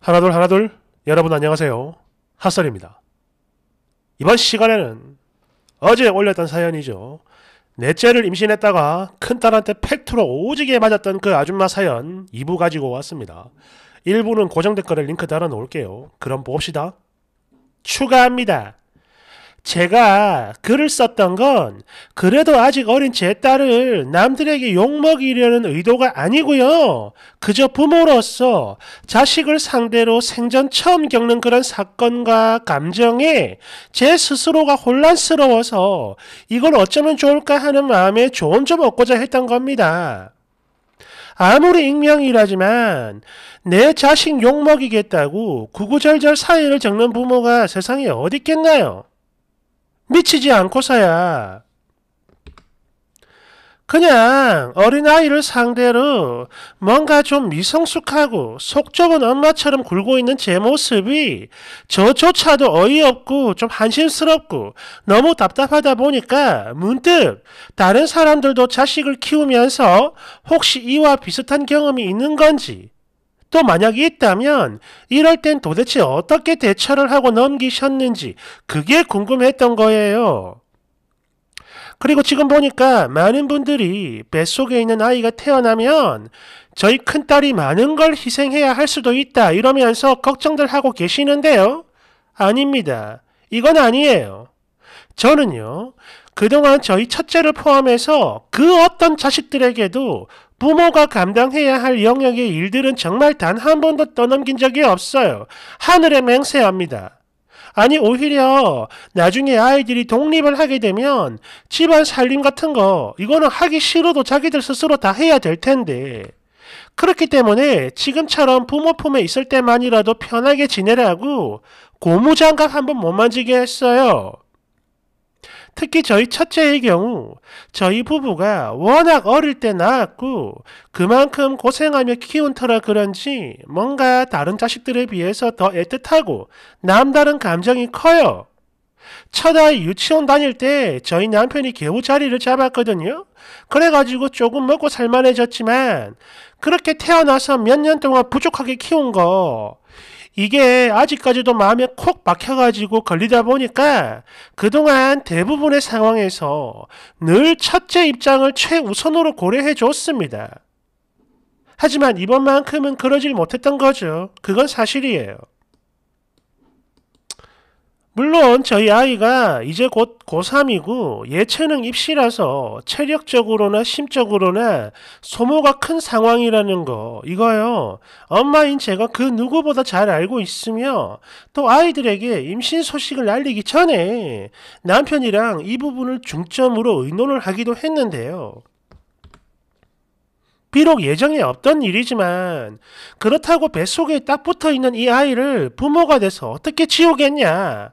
하나둘 하나둘 여러분 안녕하세요 핫설입니다 이번 시간에는 어제 올렸던 사연이죠 넷째를 임신했다가 큰딸한테 팩트로 오지게 맞았던 그 아줌마 사연 2부 가지고 왔습니다 1부는 고정 댓글에 링크 달아놓을게요 그럼 봅시다 추가합니다 제가 글을 썼던 건 그래도 아직 어린 제 딸을 남들에게 욕먹이려는 의도가 아니고요. 그저 부모로서 자식을 상대로 생전 처음 겪는 그런 사건과 감정에 제 스스로가 혼란스러워서 이걸 어쩌면 좋을까 하는 마음에 조언 좀 얻고자 했던 겁니다. 아무리 익명이라지만 내 자식 욕먹이겠다고 구구절절 사연을 적는 부모가 세상에 어디 있겠나요? 미치지 않고서야 그냥 어린아이를 상대로 뭔가 좀 미성숙하고 속 좁은 엄마처럼 굴고 있는 제 모습이 저조차도 어이없고 좀 한심스럽고 너무 답답하다 보니까 문득 다른 사람들도 자식을 키우면서 혹시 이와 비슷한 경험이 있는 건지 또 만약에 있다면 이럴 땐 도대체 어떻게 대처를 하고 넘기셨는지 그게 궁금했던 거예요. 그리고 지금 보니까 많은 분들이 뱃속에 있는 아이가 태어나면 저희 큰딸이 많은 걸 희생해야 할 수도 있다 이러면서 걱정들 하고 계시는데요. 아닙니다. 이건 아니에요. 저는요, 그동안 저희 첫째를 포함해서 그 어떤 자식들에게도 부모가 감당해야 할 영역의 일들은 정말 단 한 번도 떠넘긴 적이 없어요. 하늘에 맹세합니다. 아니 오히려 나중에 아이들이 독립을 하게 되면 집안 살림 같은 거 이거는 하기 싫어도 자기들 스스로 다 해야 될 텐데 그렇기 때문에 지금처럼 부모 품에 있을 때만이라도 편하게 지내라고 고무장갑 한 번 못 만지게 했어요. 특히 저희 첫째의 경우 저희 부부가 워낙 어릴 때 낳았고 그만큼 고생하며 키운 터라 그런지 뭔가 다른 자식들에 비해서 더 애틋하고 남다른 감정이 커요. 첫아이 유치원 다닐 때 저희 남편이 겨우 자리를 잡았거든요. 그래가지고 조금 먹고 살만해졌지만 그렇게 태어나서 몇 년 동안 부족하게 키운 거 이게 아직까지도 마음에 콕 박혀가지고 걸리다 보니까 그동안 대부분의 상황에서 늘 첫째 입장을 최우선으로 고려해 줬습니다. 하지만 이번만큼은 그러질 못했던 거죠. 그건 사실이에요. 물론 저희 아이가 이제 곧 고3이고 예체능 입시라서 체력적으로나 심적으로나 소모가 큰 상황이라는 거 이거요. 엄마인 제가 그 누구보다 잘 알고 있으며 또 아이들에게 임신 소식을 알리기 전에 남편이랑 이 부분을 중점으로 의논을 하기도 했는데요. 비록 예정에 없던 일이지만 그렇다고 뱃속에 딱 붙어 있는 이 아이를 부모가 돼서 어떻게 지우겠냐?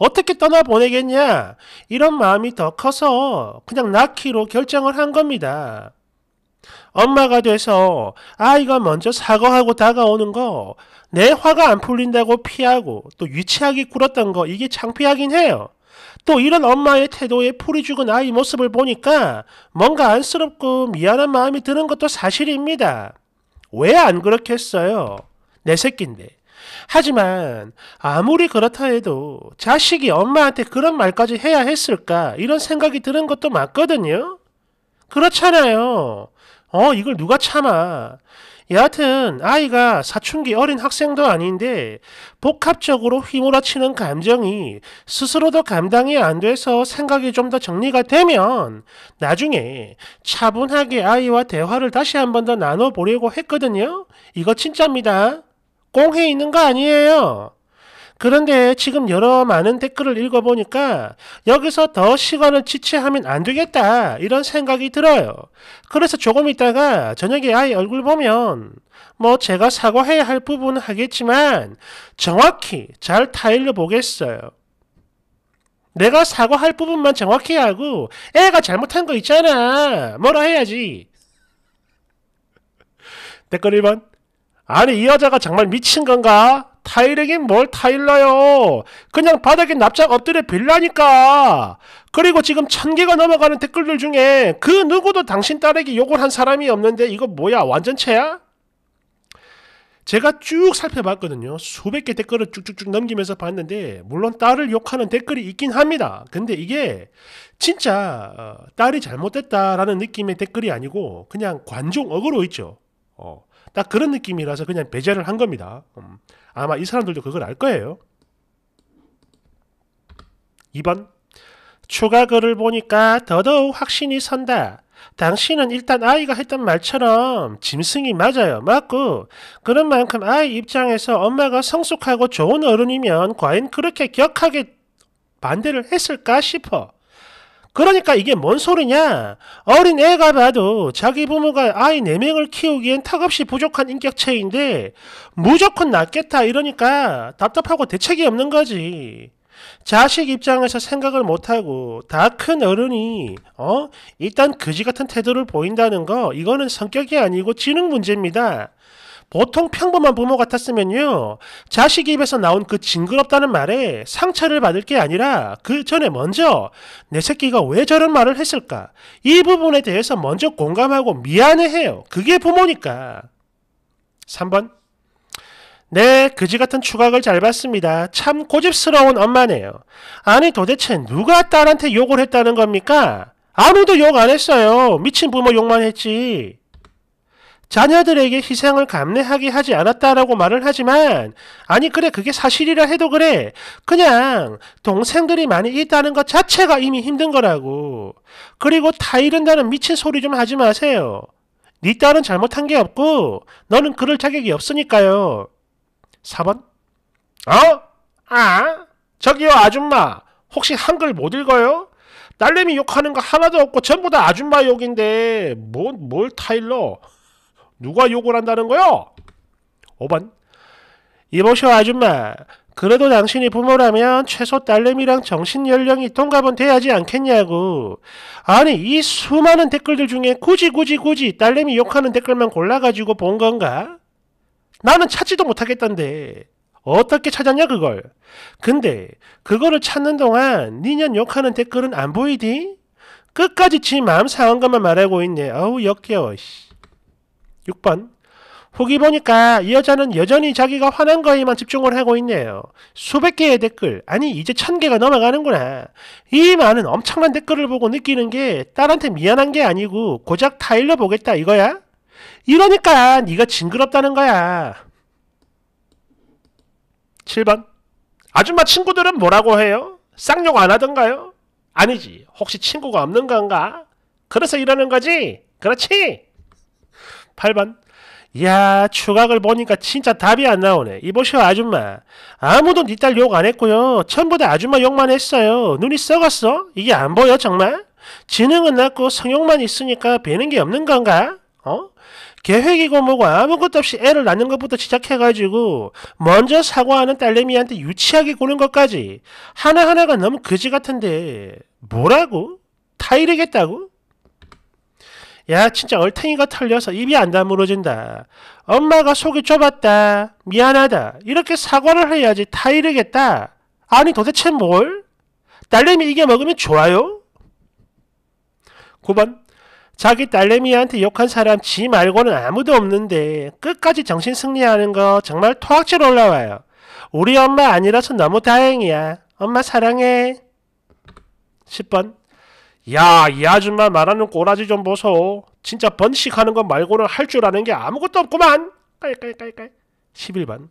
어떻게 떠나보내겠냐 이런 마음이 더 커서 그냥 낳기로 결정을 한 겁니다. 엄마가 돼서 아이가 먼저 사과하고 다가오는 거, 내 화가 안 풀린다고 피하고 또 유치하게 굴었던 거 이게 창피하긴 해요. 또 이런 엄마의 태도에 풀이 죽은 아이 모습을 보니까 뭔가 안쓰럽고 미안한 마음이 드는 것도 사실입니다. 왜 안 그렇겠어요? 내 새끼인데. 하지만 아무리 그렇다 해도 자식이 엄마한테 그런 말까지 해야 했을까? 이런 생각이 드는 것도 맞거든요? 그렇잖아요. 어, 이걸 누가 참아. 여하튼 아이가 사춘기 어린 학생도 아닌데 복합적으로 휘몰아치는 감정이 스스로도 감당이 안 돼서 생각이 좀 더 정리가 되면 나중에 차분하게 아이와 대화를 다시 한 번 더 나눠보려고 했거든요. 이거 진짜입니다. 꽁해 있는 거 아니에요. 그런데 지금 여러 많은 댓글을 읽어보니까 여기서 더 시간을 지체하면 안 되겠다 이런 생각이 들어요. 그래서 조금 있다가 저녁에 아이 얼굴 보면 뭐 제가 사과해야 할 부분은 하겠지만 정확히 잘 타일러 보겠어요. 내가 사과할 부분만 정확히 하고 애가 잘못한 거 있잖아 뭐라 해야지. 댓글 1번 아니 이 여자가 정말 미친 건가? 타일에긴 뭘 타일러요. 그냥 바닥에 납작 엎드려 빌라니까. 그리고 지금 천 개가 넘어가는 댓글들 중에 그 누구도 당신 딸에게 욕을 한 사람이 없는데 이거 뭐야 완전체야? 제가 쭉 살펴봤거든요. 수백 개 댓글을 쭉쭉쭉 넘기면서 봤는데 물론 딸을 욕하는 댓글이 있긴 합니다. 근데 이게 진짜 어, 딸이 잘못됐다라는 느낌의 댓글이 아니고 그냥 관종 어그로 있죠. 어. 딱 그런 느낌이라서 그냥 배제를 한 겁니다. 음, 아마 이 사람들도 그걸 알 거예요. 2번 추가 글을 보니까 더더욱 확신이 선다. 당신은 일단 아이가 했던 말처럼 짐승이 맞아요. 맞고 그런 만큼 아이 입장에서 엄마가 성숙하고 좋은 어른이면 과연 그렇게 격하게 반대를 했을까 싶어. 그러니까 이게 뭔 소리냐? 어린 애가 봐도 자기 부모가 아이 4명을 키우기엔 턱없이 부족한 인격체인데 무조건 낫겠다 이러니까 답답하고 대책이 없는 거지. 자식 입장에서 생각을 못하고 다 큰 어른이 어 일단 그지 같은 태도를 보인다는 거 이거는 성격이 아니고 지능 문제입니다. 보통 평범한 부모 같았으면요. 자식 입에서 나온 그 징그럽다는 말에 상처를 받을 게 아니라 그 전에 먼저 내 새끼가 왜 저런 말을 했을까? 이 부분에 대해서 먼저 공감하고 미안해해요. 그게 부모니까. 3번. 네, 그지 같은 추각을 잘 봤습니다. 참 고집스러운 엄마네요. 아니 도대체 누가 딸한테 욕을 했다는 겁니까? 아무도 욕 안 했어요. 미친 부모 욕만 했지. 자녀들에게 희생을 감내하게 하지 않았다라고 말을 하지만 아니 그래 그게 사실이라 해도 그래 그냥 동생들이 많이 있다는 것 자체가 이미 힘든 거라고 그리고 타 이른다는 미친 소리 좀 하지 마세요 네 딸은 잘못한 게 없고 너는 그럴 자격이 없으니까요 4번 어? 아? 저기요 아줌마 혹시 한글 못 읽어요? 딸내미 욕하는 거 하나도 없고 전부 다 아줌마 욕인데 뭐, 뭘 타일러 누가 욕을 한다는 거요? 5번 이보시 아줌마 그래도 당신이 부모라면 최소 딸내미랑 정신연령이 동갑은 돼야지 않겠냐고. 아니 이 수많은 댓글들 중에 굳이 굳이 굳이 딸내미 욕하는 댓글만 골라가지고 본 건가? 나는 찾지도 못하겠던데. 어떻게 찾았냐 그걸? 근데 그거를 찾는 동안 니년 욕하는 댓글은 안 보이디? 끝까지 지 마음 상한 것만 말하고 있네. 어우 역겨워 씨. 6번 후기 보니까 이 여자는 여전히 자기가 화난 거에만 집중을 하고 있네요. 수백 개의 댓글, 아니 이제 천 개가 넘어가는구나. 이 많은 엄청난 댓글을 보고 느끼는 게 딸한테 미안한 게 아니고 고작 타일러 보겠다 이거야? 이러니까 네가 징그럽다는 거야. 7번 아줌마 친구들은 뭐라고 해요? 쌍욕 안 하던가요? 아니지. 혹시 친구가 없는 건가? 그래서 이러는 거지? 그렇지? 8번 야 추각을 보니까 진짜 답이 안 나오네 이보시오 아줌마 아무도 니 딸 욕 안 했고요 전부 다 아줌마 욕만 했어요 눈이 썩었어? 이게 안 보여 정말? 지능은 낮고 성욕만 있으니까 배는 게 없는 건가? 어? 계획이고 뭐고 아무것도 없이 애를 낳는 것부터 시작해가지고 먼저 사과하는 딸내미한테 유치하게 구는 것까지 하나하나가 너무 그지 같은데 뭐라고? 타이르겠다고? 야 진짜 얼탱이가 털려서 입이 안 다물어진다. 엄마가 속이 좁았다. 미안하다. 이렇게 사과를 해야지 다 이르겠다. 아니 도대체 뭘? 딸내미 이게 먹으면 좋아요? 9번 자기 딸내미한테 욕한 사람 지 말고는 아무도 없는데 끝까지 정신 승리하는 거 정말 토악질 올라와요. 우리 엄마 아니라서 너무 다행이야. 엄마 사랑해. 10번 야, 이 아줌마 말하는 꼬라지 좀 보소. 진짜 번식하는 것 말고는 할 줄 아는 게 아무것도 없구만. 깔깔깔깔. 11번.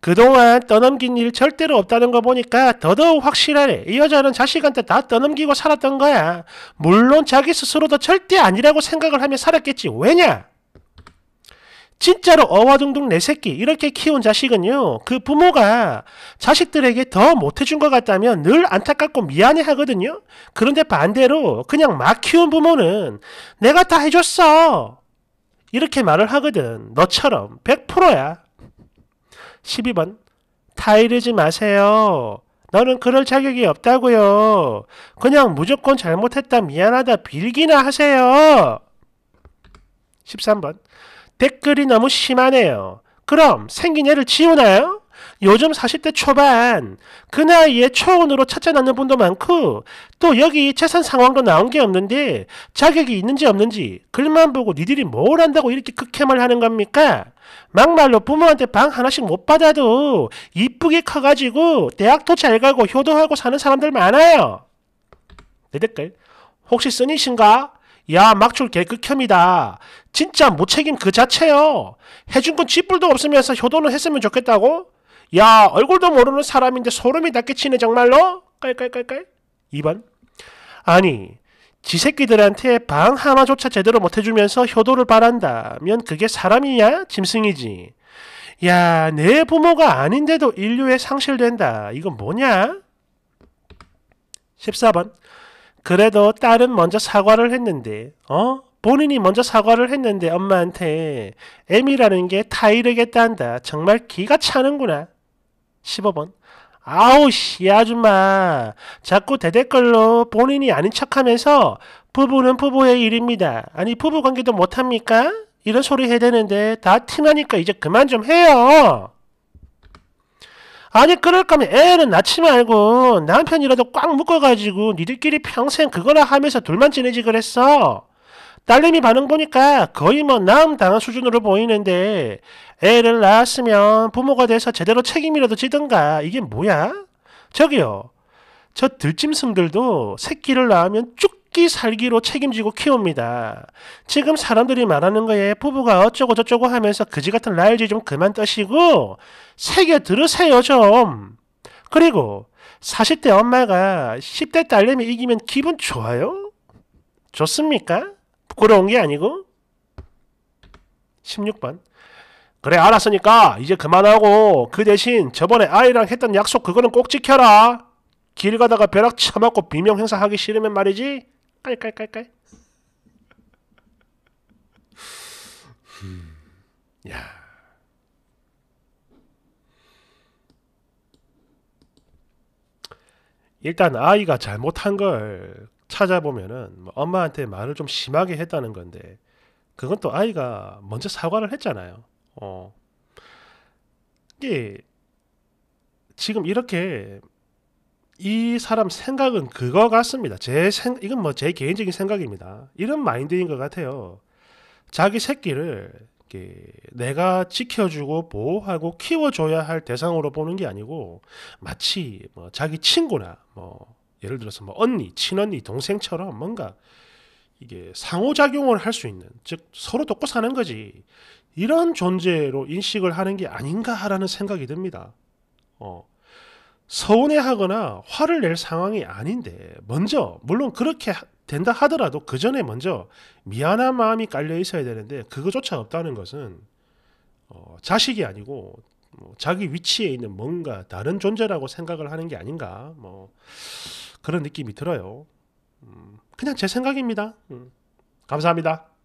그동안 떠넘긴 일 절대로 없다는 거 보니까 더더욱 확실하네. 이 여자는 자식한테 다 떠넘기고 살았던 거야. 물론 자기 스스로도 절대 아니라고 생각을 하며 살았겠지. 왜냐? 진짜로 어화둥둥내 새끼 이렇게 키운 자식은요 그 부모가 자식들에게 더 못해준 것 같다면 늘 안타깝고 미안해 하거든요 그런데 반대로 그냥 막 키운 부모는 내가 다 해줬어 이렇게 말을 하거든 너처럼 100%야 12번 타이르지 마세요 너는 그럴 자격이 없다고요 그냥 무조건 잘못했다 미안하다 빌기나 하세요 13번 댓글이 너무 심하네요. 그럼 생긴 애를 지우나요? 요즘 40대 초반 그 나이에 초혼으로 찾아나는 분도 많고 또 여기 재산 상황도 나온 게 없는데 자격이 있는지 없는지 글만 보고 니들이 뭘 한다고 이렇게 극혐을 하는 겁니까? 막말로 부모한테 방 하나씩 못 받아도 이쁘게 커가지고 대학도 잘 가고 효도하고 사는 사람들 많아요. 내 댓글 혹시 쓰니신가? 야 막출 개극혐이다. 진짜 무책임 그 자체요. 해준 건 쥐뿔도 없으면서 효도는 했으면 좋겠다고? 야 얼굴도 모르는 사람인데 소름이 다게치네 정말로? 깔깔깔깔 2번 아니 지 새끼들한테 방 하나조차 제대로 못해주면서 효도를 바란다면 그게 사람이냐? 짐승이지. 야, 내 부모가 아닌데도 인류에 상실된다. 이건 뭐냐? 14번. 그래도 딸은 먼저 사과를 했는데, 어? 본인이 먼저 사과를 했는데 엄마한테 M이라는 게 타이르겠다 한다. 정말 기가 차는구나. 15번. 아우 씨 아줌마 자꾸 대댓글로 본인이 아닌 척하면서 부부는 부부의 일입니다. 아니 부부 관계도 못합니까? 이런 소리 해야되는데다 티나니까 이제 그만 좀 해요. 아니 그럴 거면 애는 낳지 말고 남편이라도 꽉 묶어가지고 니들끼리 평생 그거나 하면서 둘만 지내지 그랬어. 딸내미 반응 보니까 거의 뭐 남 당한 수준으로 보이는데 애를 낳았으면 부모가 돼서 제대로 책임이라도 지든가 이게 뭐야? 저기요. 저 들짐승들도 새끼를 낳으면 쭉 먹기 살기로 책임지고 키웁니다. 지금 사람들이 말하는 거에 부부가 어쩌고 저쩌고 하면서 그지 같은 라일지 좀 그만 떠시고 새겨 들으세요 좀. 그리고 40대 엄마가 10대 딸내미 이기면 기분 좋아요? 좋습니까? 부끄러운 게 아니고? 16번. 그래 알았으니까 이제 그만하고 그 대신 저번에 아이랑 했던 약속 그거는 꼭 지켜라. 길 가다가 벼락 쳐맞고 비명 행사하기 싫으면 말이지 깔깔깔깔. 음, 야. 일단 아이가 잘못한 걸 찾아보면은 뭐 엄마한테 말을 좀 심하게 했다는 건데 그건 또 아이가 먼저 사과를 했잖아요. 어. 이게 지금 이렇게 이 사람 생각은 그거 같습니다. 제 생, 이건 뭐 제 개인적인 생각입니다. 이런 마인드인 것 같아요. 자기 새끼를 이렇게 내가 지켜주고 보호하고 키워줘야 할 대상으로 보는 게 아니고 마치 뭐 자기 친구나 뭐 예를 들어서 뭐 언니, 친언니, 동생처럼 뭔가 이게 상호작용을 할 수 있는 즉 서로 돕고 사는 거지 이런 존재로 인식을 하는 게 아닌가라는 생각이 듭니다. 어. 서운해하거나 화를 낼 상황이 아닌데 먼저 물론 그렇게 된다 하더라도 그 전에 먼저 미안한 마음이 깔려 있어야 되는데 그거조차 없다는 것은 어, 자식이 아니고 뭐 자기 위치에 있는 뭔가 다른 존재라고 생각을 하는 게 아닌가 뭐 그런 느낌이 들어요. 음, 그냥 제 생각입니다. 음, 감사합니다.